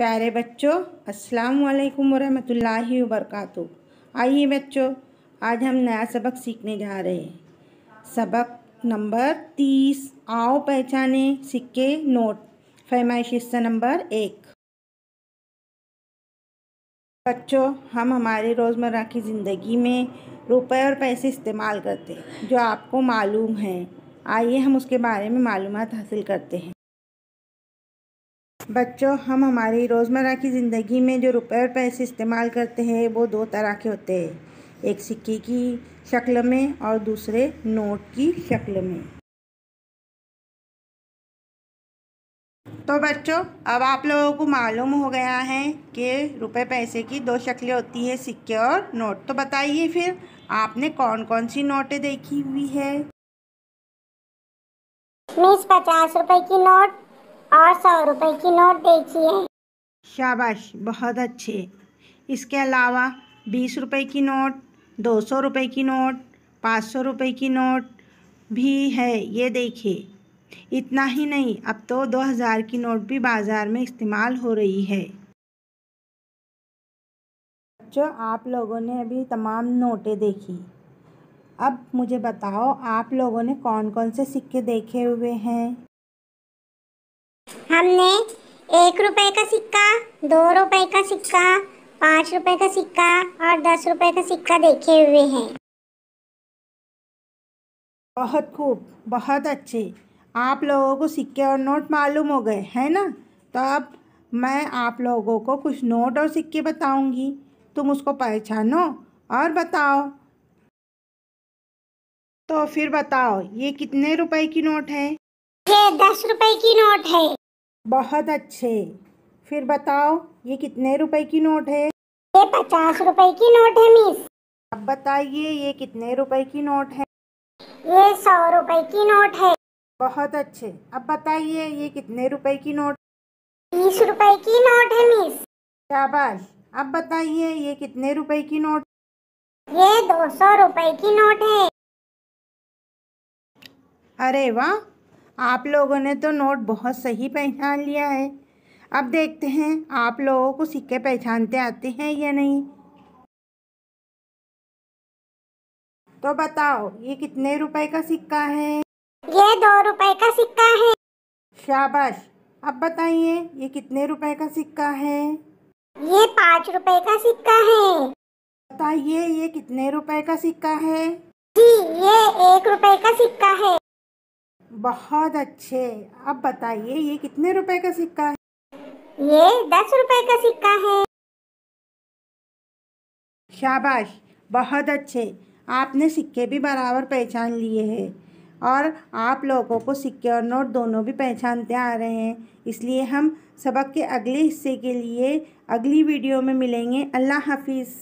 प्यारे बच्चों अस्सलाम वालेकुम वरहमतुल्लाहि वबरकातु आइए बच्चों आज हम नया सबक सीखने जा रहे हैं सबक नंबर तीस आओ पहचाने सिक्के नोट फरमाइश हिस्सा नंबर एक बच्चों हम हमारे रोज़मर्रा की ज़िंदगी में रुपए और पैसे इस्तेमाल करते हैं जो आपको मालूम है आइए हम उसके बारे में मालूम हासिल करते हैं बच्चों हम हमारी रोज़मर्रा की ज़िंदगी में जो रुपये और पैसे इस्तेमाल करते हैं वो दो तरह के होते हैं एक सिक्के की शक्ल में और दूसरे नोट की शक्ल में तो बच्चों अब आप लोगों को मालूम हो गया है कि रुपए पैसे की दो शक्लें होती है सिक्के और नोट तो बताइए फिर आपने कौन कौन सी नोटें देखी हुई है मिस पचास रुपए की नोट और सौ रुपए की नोट देखिए शाबाश बहुत अच्छे इसके अलावा बीस रुपए की नोट दो सौ रुपये की नोट पाँच सौ रुपये की नोट भी है ये देखिए इतना ही नहीं अब तो दो हज़ार की नोट भी बाज़ार में इस्तेमाल हो रही है बच्चों आप लोगों ने अभी तमाम नोटें देखी अब मुझे बताओ आप लोगों ने कौन कौन से सिक्के देखे हुए हैं हमने एक रुपए का सिक्का दो रुपए का सिक्का पाँच रुपए का सिक्का और दस रुपए का सिक्का देखे हुए हैं बहुत खूब बहुत अच्छे आप लोगों को सिक्के और नोट मालूम हो गए है ना तो अब मैं आप लोगों को कुछ नोट और सिक्के बताऊंगी तुम उसको पहचानो और बताओ तो फिर बताओ ये कितने रुपए की नोट है ये दस रुपए की नोट है बहुत अच्छे फिर बताओ ये कितने रुपए की नोट है ये पचास रुपए की नोट है मिस अब बताइए ये कितने रुपए की नोट है ये सौ रुपए की नोट है बहुत अच्छे अब बताइए ये कितने रुपए की नोट बीस रुपए की नोट है मिस शाबाश अब बताइए ये कितने रुपए की नोट ये दो सौ रुपए की नोट है अरे वाह आप लोगों ने तो नोट बहुत सही पहचान लिया है अब देखते हैं आप लोगों को सिक्के पहचानते आते हैं या नहीं तो बताओ ये कितने रुपए का सिक्का है ये दो रुपए का सिक्का है शाबाश अब बताइए ये कितने रुपए का सिक्का है ये पाँच रुपए का सिक्का है बताइए ये कितने रुपए का सिक्का है जी ये एक रुपए का बहुत अच्छे अब बताइए ये कितने रुपए का सिक्का है ये दस रुपए का सिक्का है शाबाश बहुत अच्छे आपने सिक्के भी बराबर पहचान लिए हैं और आप लोगों को सिक्के और नोट दोनों भी पहचानते आ रहे हैं इसलिए हम सबक के अगले हिस्से के लिए अगली वीडियो में मिलेंगे अल्लाह हाफिज़